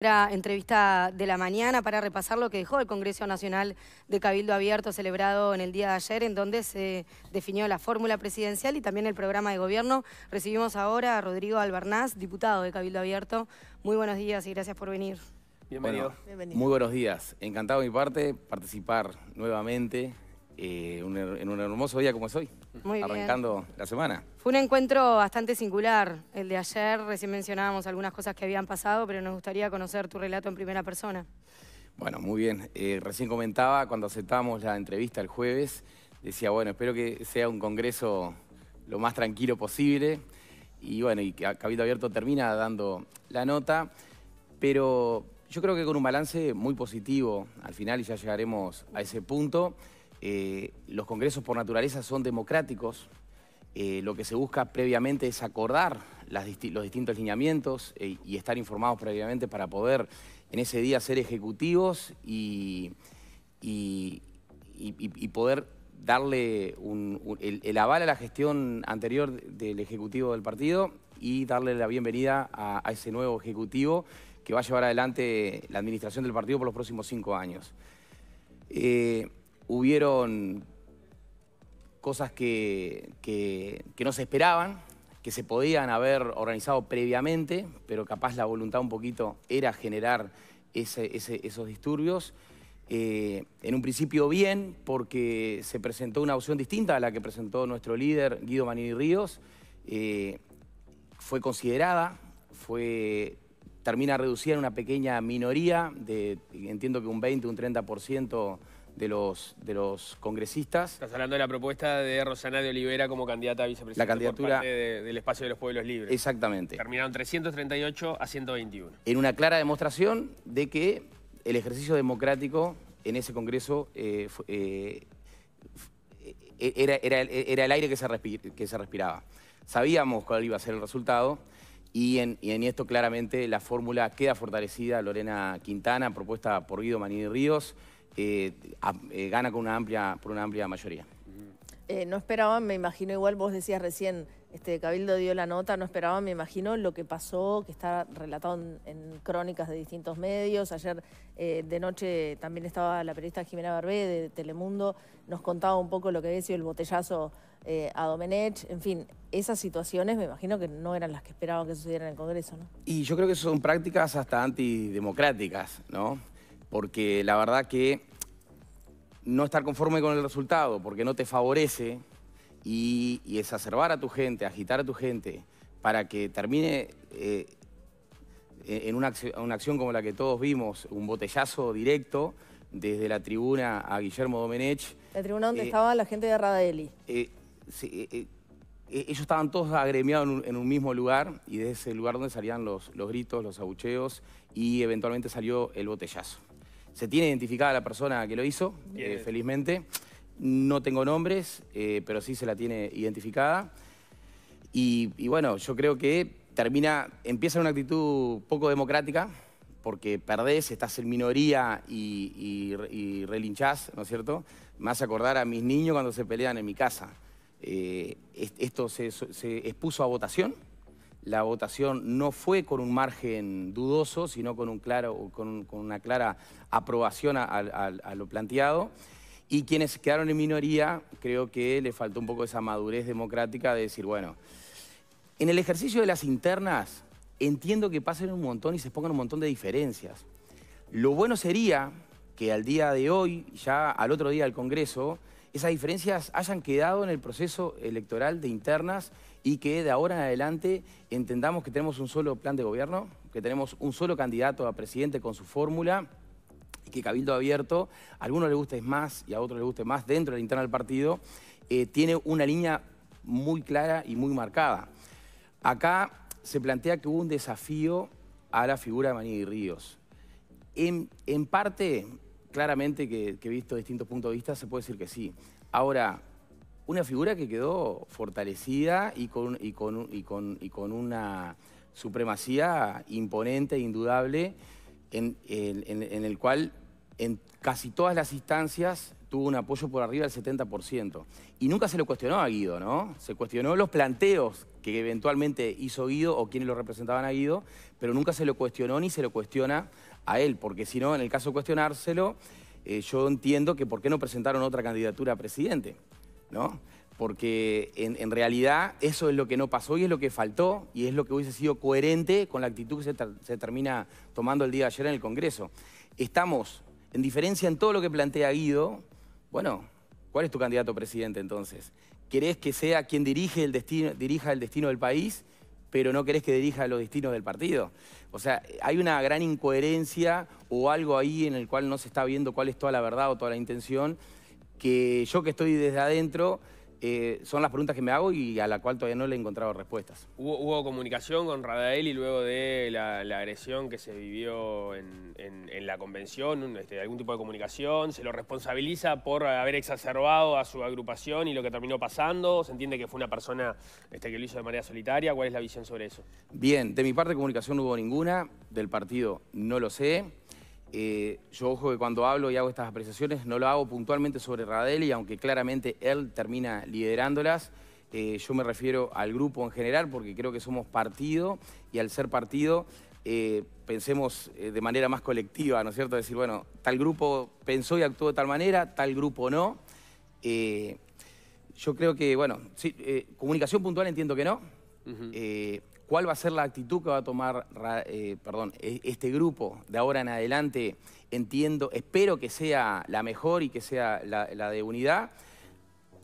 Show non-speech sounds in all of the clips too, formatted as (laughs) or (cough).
La entrevista de la mañana para repasar lo que dejó el Congreso Nacional de Cabildo Abierto celebrado en el día de ayer, en donde se definió la fórmula presidencial y también el programa de gobierno. Recibimos ahora a Rodrigo Albernaz, diputado de Cabildo Abierto. Muy buenos días y gracias por venir. Bienvenido. Muy buenos días. Encantado de mi parte participar nuevamente eh, en un hermoso día como es hoy arrancando la semana. Fue un encuentro bastante singular el de ayer. Recién mencionábamos algunas cosas que habían pasado, pero nos gustaría conocer tu relato en primera persona. Bueno, muy bien. Eh, recién comentaba cuando aceptamos la entrevista el jueves, decía, bueno, espero que sea un congreso lo más tranquilo posible. Y bueno, y Cabildo Abierto termina dando la nota, pero yo creo que con un balance muy positivo al final y ya llegaremos a ese punto. Eh, los congresos por naturaleza son democráticos. Eh, lo que se busca previamente es acordar los distintos lineamientos eh, y estar informados previamente para poder en ese día ser ejecutivos y, poder darle el, aval a la gestión anterior del Ejecutivo del partido y darle la bienvenida a, ese nuevo Ejecutivo que va a llevar adelante la administración del partido por los próximos cinco años hubieron cosas que, no se esperaban, que se podían haber organizado previamente, pero capaz la voluntad un poquito era generar esos disturbios. Eh, en un principio bien, porque se presentó una opción distinta a la que presentó nuestro líder Guido Manini Ríos. Eh, fue considerada, fue, termina reducida en una pequeña minoría, de, entiendo que un 20, un 30% de los, de los congresistas. Estás hablando de la propuesta de Rosana de Oliveira como candidata a vicepresidenta la candidatura, del espacio de los pueblos libres. Exactamente. Terminaron 338 a 121. En una clara demostración de que el ejercicio democrático en ese congreso eh, eh, era, el aire que se, que se respiraba. Sabíamos cuál iba a ser el resultado. Y en, y en, esto claramente la fórmula queda fortalecida, Lorena Quintana, propuesta por Guido Manini Ríos, eh, eh, gana con una amplia, por una amplia mayoría. Eh, no esperaban, me imagino, igual vos decías recién, este, Cabildo dio la nota, no esperaban, me imagino, lo que pasó, que está relatado en, crónicas de distintos medios. Ayer de noche también estaba la periodista Jimena Barbé de Telemundo, nos contaba un poco lo que había sido el botellazo a Domenech. En fin, esas situaciones me imagino que no eran las que esperaban que sucedieran en el Congreso, Y yo creo que son prácticas hasta antidemocráticas, ¿no? porque la verdad que no estar conforme con el resultado, porque no te favorece, y, exacerbar a tu gente, agitar a tu gente, para que termine eh, en una acción, como la que todos vimos, un botellazo directo desde la tribuna a Guillermo Domenech. La tribuna donde eh, estaba la gente de Radaeli. Eh, ellos estaban todos agremiados en un, mismo lugar y de ese lugar donde salían los gritos, los abucheos y eventualmente salió el botellazo. Se tiene identificada la persona que lo hizo, eh, felizmente. No tengo nombres, eh, pero sí se la tiene identificada. Y, bueno, yo creo que termina, empieza una actitud poco democrática, porque perdés, estás en minoría y, y, relinchás, ¿no es cierto? Me hace acordar a mis niños cuando se pelean en mi casa. Eh, esto se expuso a votación la votación no fue con un margen dudoso, sino con, un claro, con, una clara aprobación a, lo planteado. Y quienes quedaron en minoría, creo que le faltó un poco esa madurez democrática de decir, bueno, en el ejercicio de las internas entiendo que pasen un montón y se pongan un montón de diferencias. Lo bueno sería que al día de hoy, ya al otro día del Congreso, esas diferencias hayan quedado en el proceso electoral de internas y que de ahora en adelante entendamos que tenemos un solo plan de gobierno, que tenemos un solo candidato a presidente con su fórmula y que Cabildo Abierto, a algunos le guste más y a otros le guste más dentro del la del partido, eh, tiene una línea muy clara y muy marcada. Acá se plantea que hubo un desafío a la figura de y Ríos. En, parte, claramente que, que he visto distintos puntos de vista, se puede decir que sí. Ahora, una figura que quedó fortalecida y con, y y con, una supremacía imponente e indudable en, el cual en casi todas las instancias tuvo un apoyo por arriba del 70%. Y nunca se lo cuestionó a Guido, ¿no? Se cuestionó los planteos que eventualmente hizo Guido o quienes lo representaban a Guido, pero nunca se lo cuestionó ni se lo cuestiona a él, porque si no, en el caso de cuestionárselo, eh, yo entiendo que por qué no presentaron otra candidatura a presidente. ¿no? Porque en, realidad eso es lo que no pasó y es lo que faltó y es lo que hubiese sido coherente con la actitud que se, termina tomando el día de ayer en el Congreso. Estamos, en diferencia en todo lo que plantea Guido, bueno, ¿cuál es tu candidato presidente entonces? ¿Querés que sea quien dirige dirija el destino del país? pero no querés que dirija los destinos del partido. O sea, hay una gran incoherencia o algo ahí en el cual no se está viendo cuál es toda la verdad o toda la intención que yo que estoy desde adentro, eh, son las preguntas que me hago y a la cual todavía no le he encontrado respuestas. ¿Hubo, comunicación con Radaeli luego de la, agresión que se vivió en, la convención? Este, ¿Algún tipo de comunicación? ¿Se lo responsabiliza por haber exacerbado a su agrupación y lo que terminó pasando? ¿Se entiende que fue una persona este, que lo hizo de manera solitaria? ¿Cuál es la visión sobre eso? Bien, de mi parte comunicación no hubo ninguna, del partido no lo sé. Eh, yo ojo que cuando hablo y hago estas apreciaciones no lo hago puntualmente sobre y aunque claramente él termina liderándolas. Eh, yo me refiero al grupo en general porque creo que somos partido y al ser partido eh, pensemos de manera más colectiva, ¿no es cierto? Decir, bueno, tal grupo pensó y actuó de tal manera, tal grupo no. yo creo que, bueno, sí, comunicación puntual entiendo que no cuál va a ser la actitud que va a tomar eh, perdón, e, este grupo de ahora en adelante. Entiendo, espero que sea la mejor y que sea la, de unidad.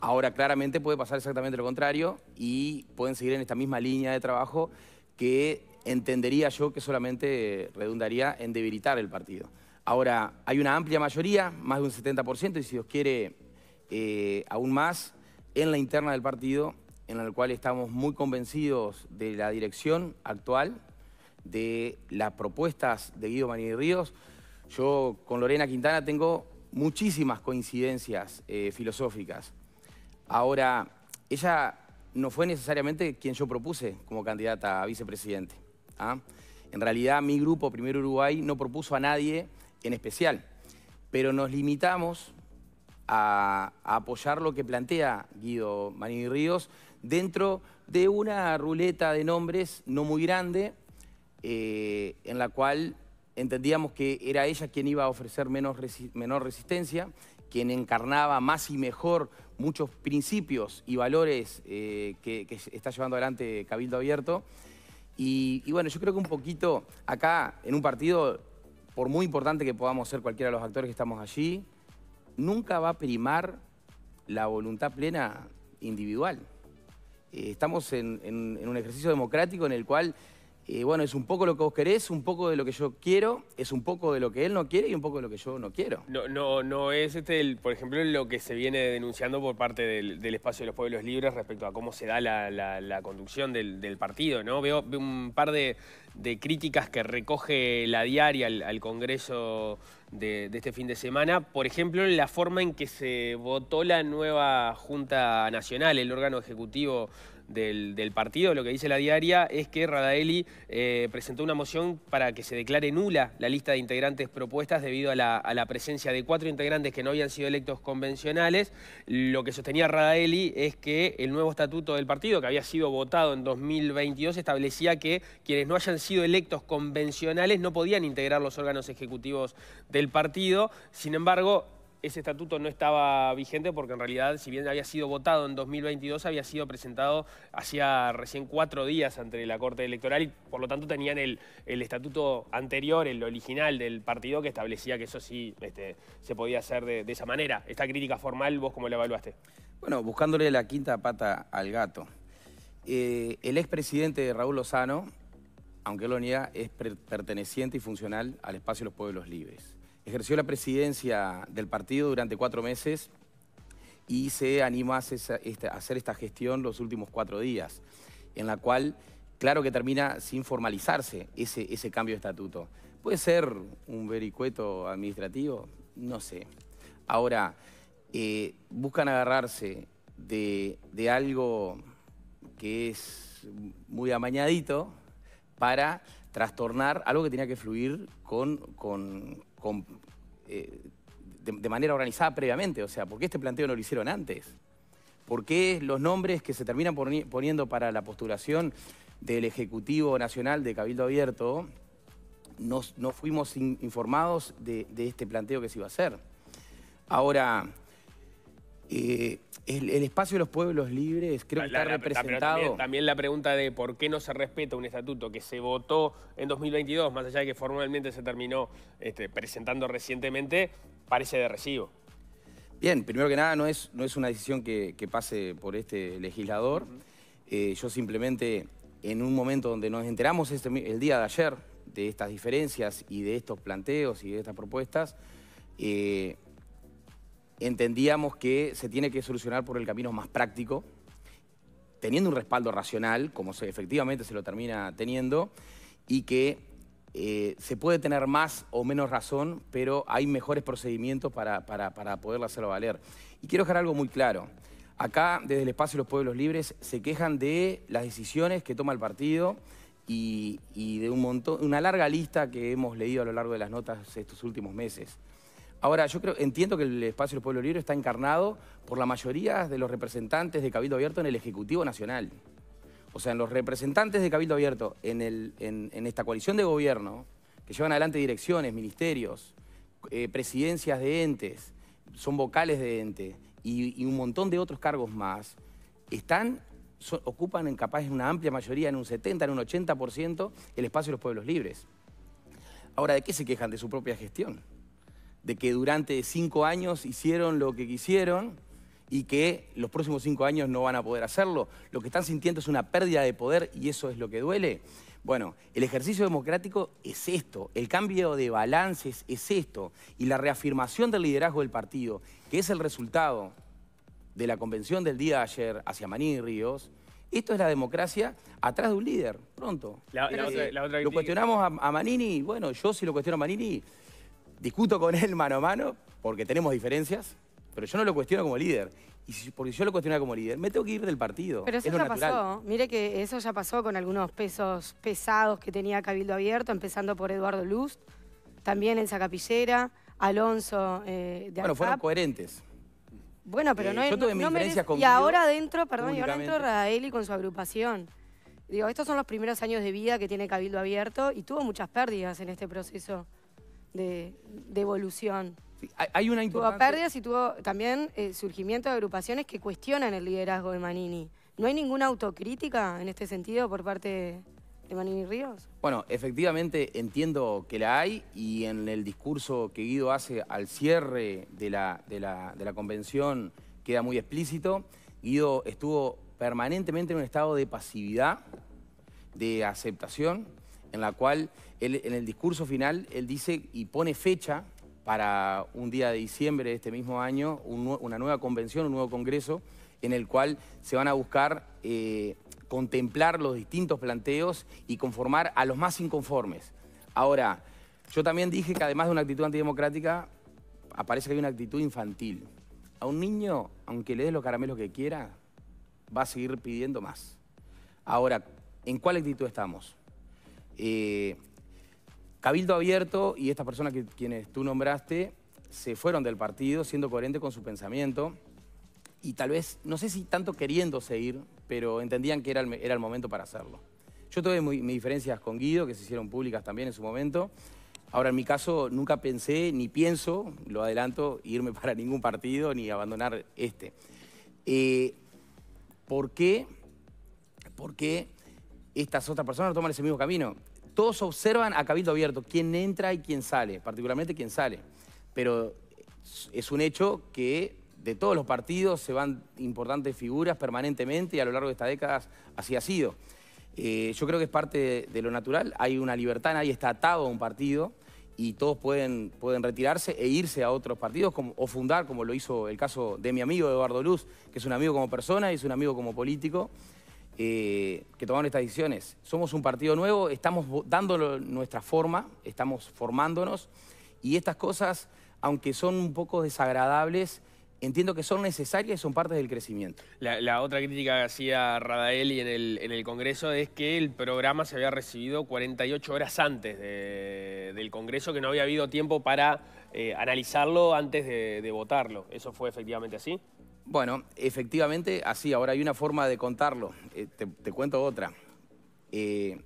Ahora claramente puede pasar exactamente lo contrario y pueden seguir en esta misma línea de trabajo que entendería yo que solamente redundaría en debilitar el partido. Ahora, hay una amplia mayoría, más de un 70%, y si Dios quiere, eh, aún más, en la interna del partido en el cual estamos muy convencidos de la dirección actual, de las propuestas de Guido Maní Ríos. Yo con Lorena Quintana tengo muchísimas coincidencias eh, filosóficas. Ahora, ella no fue necesariamente quien yo propuse como candidata a vicepresidente. ¿ah? En realidad, mi grupo, Primero Uruguay, no propuso a nadie en especial, pero nos limitamos a, apoyar lo que plantea Guido Manini Ríos dentro de una ruleta de nombres no muy grande, eh, en la cual entendíamos que era ella quien iba a ofrecer menos menor resistencia, quien encarnaba más y mejor muchos principios y valores eh, que, está llevando adelante Cabildo Abierto. y, bueno, yo creo que un poquito acá, en un partido, por muy importante que podamos ser cualquiera de los actores que estamos allí, nunca va a primar la voluntad plena individual. Eh, estamos en, un ejercicio democrático en el cual, eh, bueno, es un poco lo que vos querés, un poco de lo que yo quiero, es un poco de lo que él no quiere y un poco de lo que yo no quiero. No, no, no es este, por ejemplo, lo que se viene denunciando por parte del, espacio de los pueblos libres respecto a cómo se da la, conducción del, partido, ¿no? Veo, un par de, críticas que recoge la diaria al Congreso de, este fin de semana. Por ejemplo, la forma en que se votó la nueva Junta Nacional, el órgano ejecutivo del, partido, lo que dice la diaria, es que Radaeli eh, presentó una moción para que se declare nula la lista de integrantes propuestas debido a la, presencia de cuatro integrantes que no habían sido electos convencionales. Lo que sostenía Radaeli es que el nuevo estatuto del partido, que había sido votado en 2022, establecía que quienes no hayan sido electos convencionales no podían integrar los órganos ejecutivos del partido. Sin embargo, ese estatuto no estaba vigente porque en realidad, si bien había sido votado en 2022, había sido presentado hacía recién cuatro días ante la Corte Electoral y por lo tanto tenían el, estatuto anterior, el original del partido, que establecía que eso sí este, se podía hacer de, esa manera. Esta crítica formal, ¿vos cómo la evaluaste? Bueno, buscándole la quinta pata al gato. Eh, el expresidente Raúl Lozano, aunque lo unidad es perteneciente y funcional al espacio de los pueblos libres ejerció la presidencia del partido durante cuatro meses y se anima a hacer esta gestión los últimos cuatro días, en la cual, claro que termina sin formalizarse ese, ese cambio de estatuto. ¿Puede ser un vericueto administrativo? No sé. Ahora, eh, buscan agarrarse de, de algo que es muy amañadito para trastornar algo que tenía que fluir con, con, eh, de, manera organizada previamente. O sea, ¿por qué este planteo no lo hicieron antes? ¿Por qué los nombres que se terminan poniendo para la postulación del Ejecutivo Nacional de Cabildo Abierto no, fuimos informados de, de este planteo que se iba a hacer? Ahora, eh, el, espacio de los pueblos libres creo ah, que está representado. También, la pregunta de por qué no se respeta un estatuto que se votó en 2022, más allá de que formalmente se terminó este, presentando recientemente, parece de recibo. Bien, primero que nada, no es, no es una decisión que, pase por este legislador. Eh, yo simplemente, en un momento donde nos enteramos este, el día de ayer de estas diferencias y de estos planteos y de estas propuestas, eh, entendíamos que se tiene que solucionar por el camino más práctico, teniendo un respaldo racional, como efectivamente se lo termina teniendo, y que eh, se puede tener más o menos razón, pero hay mejores procedimientos para, para, para hacerlo valer. Y quiero dejar algo muy claro. Acá, desde el Espacio de los Pueblos Libres, se quejan de las decisiones que toma el partido y, y de un montón, una larga lista que hemos leído a lo largo de las notas estos últimos meses. Ahora, yo creo, entiendo que el espacio de los Pueblos Libres está encarnado por la mayoría de los representantes de Cabildo Abierto en el Ejecutivo Nacional. O sea, los representantes de Cabildo Abierto, en, esta coalición de gobierno, que llevan adelante direcciones, ministerios, eh, presidencias de entes, son vocales de ente y, un montón de otros cargos más, están ocupan en capaz en una amplia mayoría, en un 70, en un 80%, el espacio de los pueblos libres. Ahora, ¿de qué se quejan? De su propia gestión de que durante cinco años hicieron lo que quisieron y que los próximos cinco años no van a poder hacerlo. Lo que están sintiendo es una pérdida de poder y eso es lo que duele. Bueno, el ejercicio democrático es esto, el cambio de balances es esto y la reafirmación del liderazgo del partido, que es el resultado de la convención del día de ayer hacia Manini y Ríos, esto es la democracia atrás de un líder, pronto. lo cuestionamos a, Manini, bueno, yo sí lo cuestiono a Manini, discuto con él mano a mano porque tenemos diferencias, pero yo no lo cuestiono como líder. Y si, porque yo lo cuestiono como líder, me tengo que ir del partido. Pero eso ya pasó. Mire que eso ya pasó con algunos pesos pesados que tenía Cabildo Abierto, empezando por Eduardo Luz, también en Capillera, Alonso eh, de Bueno, fueron coherentes. Bueno, pero eh, no, yo Y ahora adentro, perdón, y ahora adentro Radaeli con su agrupación. Digo, estos son los primeros años de vida que tiene Cabildo Abierto y tuvo muchas pérdidas en este proceso de, evolución. hay Tuvo pérdidas y tuvo también eh, surgimiento de agrupaciones que cuestionan el liderazgo de Manini. ¿No hay ninguna autocrítica en este sentido por parte de Manini Ríos? Bueno, efectivamente entiendo que la hay y en el discurso que Guido hace al cierre de la, de la, de la convención queda muy explícito. Guido estuvo permanentemente en un estado de pasividad, de aceptación, en la cual en el discurso final, él dice y pone fecha para un día de diciembre de este mismo año, una nueva convención, un nuevo congreso, en el cual se van a buscar eh, contemplar los distintos planteos y conformar a los más inconformes. Ahora, yo también dije que además de una actitud antidemocrática, aparece que hay una actitud infantil. A un niño, aunque le des los caramelos que quiera, va a seguir pidiendo más. Ahora, ¿en cuál actitud estamos? Eh, Cabildo Abierto y estas personas que quienes tú nombraste se fueron del partido siendo coherente con su pensamiento y tal vez, no sé si tanto queriendo seguir pero entendían que era el, era el momento para hacerlo. Yo tuve mis diferencias con Guido, que se hicieron públicas también en su momento. Ahora, en mi caso, nunca pensé, ni pienso, lo adelanto, irme (laughs) para ningún partido ni abandonar este. Eh, ¿Por qué? ¿Por qué estas otras personas no toman ese mismo camino? todos observan a Cabildo Abierto, quién entra y quién sale, particularmente quién sale. Pero es un hecho que de todos los partidos se van importantes figuras permanentemente y a lo largo de estas décadas así ha sido. Eh, yo creo que es parte de, lo natural. Hay una libertad, nadie está atado a un partido y todos pueden, pueden retirarse e irse a otros partidos o fundar, como lo hizo el caso de mi amigo Eduardo Luz, que es un amigo como persona y es un amigo como político. Eh, que tomaron estas decisiones. Somos un partido nuevo, estamos dando nuestra forma, estamos formándonos y estas cosas, aunque son un poco desagradables, entiendo que son necesarias y son partes del crecimiento. La, otra crítica que hacía y en el, en el, Congreso es que el programa se había recibido 48 horas antes del Congreso, que no había habido tiempo para eh, analizarlo antes de votarlo. ¿Eso fue efectivamente así? Bueno, efectivamente, así, ahora hay una forma de contarlo. Eh, te, cuento otra. Eh,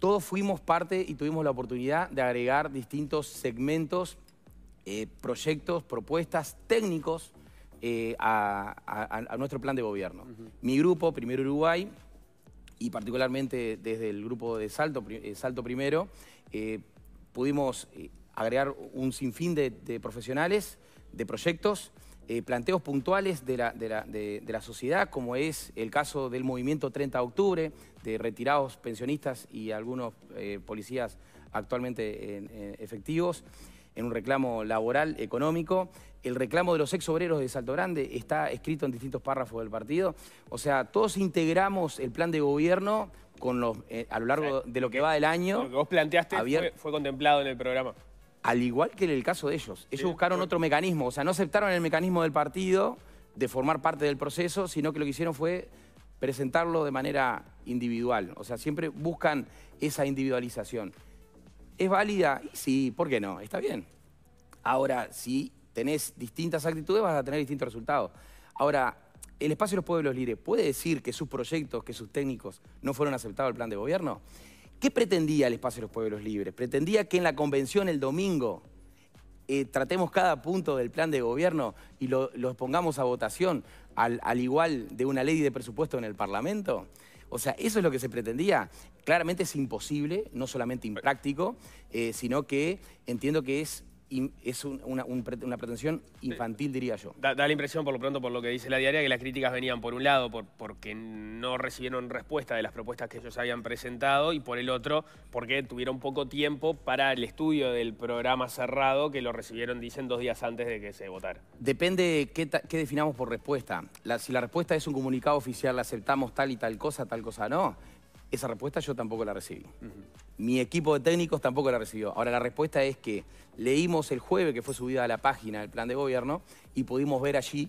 todos fuimos parte y tuvimos la oportunidad de agregar distintos segmentos, eh, proyectos, propuestas, técnicos a, nuestro plan de gobierno. Mi grupo, Primero Uruguay, y particularmente desde el grupo de Salto, Salto Primero, pudimos agregar un sinfín de profesionales, de proyectos, eh, planteos puntuales de la, de, la, sociedad, como es el caso del movimiento 30 de octubre, de retirados pensionistas y algunos eh, policías actualmente efectivos, en un reclamo laboral, económico. El reclamo de los ex obreros de Salto Grande está escrito en distintos párrafos del partido. O sea, todos integramos el plan de gobierno con los, eh, a lo largo de lo que va del año. Lo que vos planteaste fue contemplado en el programa al igual que en el caso de ellos. Ellos buscaron otro mecanismo, o sea, no aceptaron el mecanismo del partido de formar parte del proceso, sino que lo que hicieron fue presentarlo de manera individual. O sea, siempre buscan esa individualización. ¿Es válida? sí, ¿por qué no? Está bien. Ahora, si tenés distintas actitudes, vas a tener distintos resultados. Ahora, el espacio de los pueblos libres puede decir que sus proyectos, que sus técnicos no fueron aceptados al plan de gobierno. ¿Qué pretendía el espacio de los pueblos libres? Pretendía que en la convención el domingo eh, tratemos cada punto del plan de gobierno y lo, pongamos a votación al, igual de una ley de presupuesto en el Parlamento. O sea, eso es lo que se pretendía. Claramente es imposible, no solamente impráctico, eh, sino que entiendo que es es una, pretensión infantil, diría yo. Da, la impresión, por lo pronto, por lo que dice la diaria, que las críticas venían por un lado porque no recibieron respuesta de las propuestas que ellos habían presentado y por el otro porque tuvieron poco tiempo para el estudio del programa cerrado que lo recibieron, dicen, dos días antes de que se votara. Depende de qué definamos por respuesta. si la respuesta es un comunicado oficial, aceptamos tal y tal cosa, tal cosa no esa respuesta yo tampoco la recibí. Mi equipo de técnicos tampoco la recibió. Ahora, la respuesta es que leímos el jueves que fue subida a la página del plan de gobierno y pudimos ver allí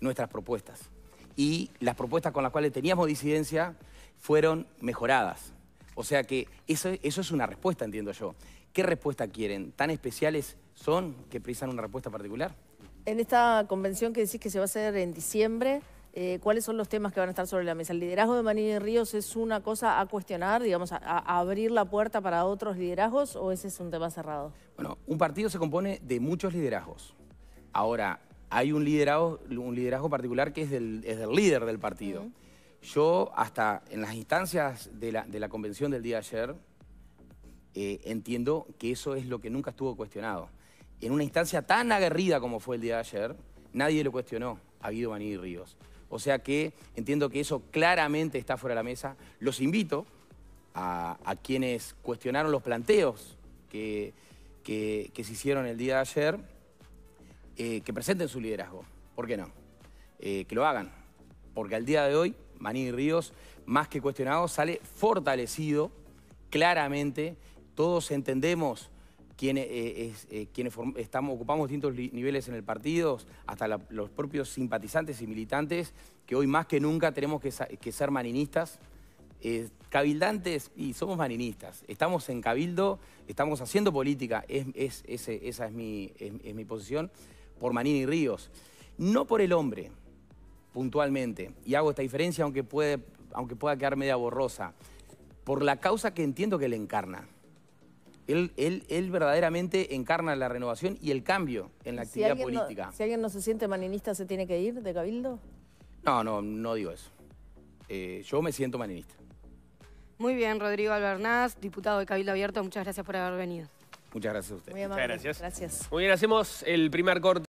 nuestras propuestas. Y las propuestas con las cuales teníamos disidencia fueron mejoradas. O sea que eso, eso es una respuesta, entiendo yo. ¿Qué respuesta quieren? ¿Tan especiales son que precisan una respuesta particular? En esta convención que decís que se va a hacer en diciembre, eh, ¿Cuáles son los temas que van a estar sobre la mesa? El liderazgo de y Ríos es una cosa a cuestionar, digamos, a, abrir la puerta para otros liderazgos o ese es un tema cerrado? Bueno, un partido se compone de muchos liderazgos. Ahora, hay un liderazgo, particular que es del, líder del partido. Yo, hasta en las instancias de la, convención del día de ayer, eh, entiendo que eso es lo que nunca estuvo cuestionado. En una instancia tan aguerrida como fue el día de ayer, nadie lo cuestionó a Guido y Ríos. O sea que entiendo que eso claramente está fuera de la mesa. Los invito a, quienes cuestionaron los planteos que, que, se hicieron el día de ayer, eh, que presenten su liderazgo. ¿Por qué no? Eh, que lo hagan. Porque al día de hoy, Maní Ríos, más que cuestionado, sale fortalecido, claramente. Todos entendemos eh, eh, quienes, estamos, ocupamos distintos niveles en el partido, hasta los propios simpatizantes y militantes, que hoy más que nunca tenemos que, ser maninistas, eh, cabildantes, y somos maninistas, estamos en cabildo, estamos haciendo política, esa es mi, posición, por y Ríos. No por el hombre, puntualmente, y hago esta diferencia aunque, puede, aunque pueda quedar media borrosa, por la causa que entiendo que le encarna. Él, él, verdaderamente encarna la renovación y el cambio en la actividad política. si alguien no se siente maninista, ¿se tiene que ir de Cabildo? No, no, no digo eso. Eh, yo me siento maninista. Muy bien, Rodrigo Albernaz, diputado de Cabildo Abierto, muchas gracias por haber venido. Muchas gracias a usted. muchas gracias. Muy bien, hacemos el primer corte.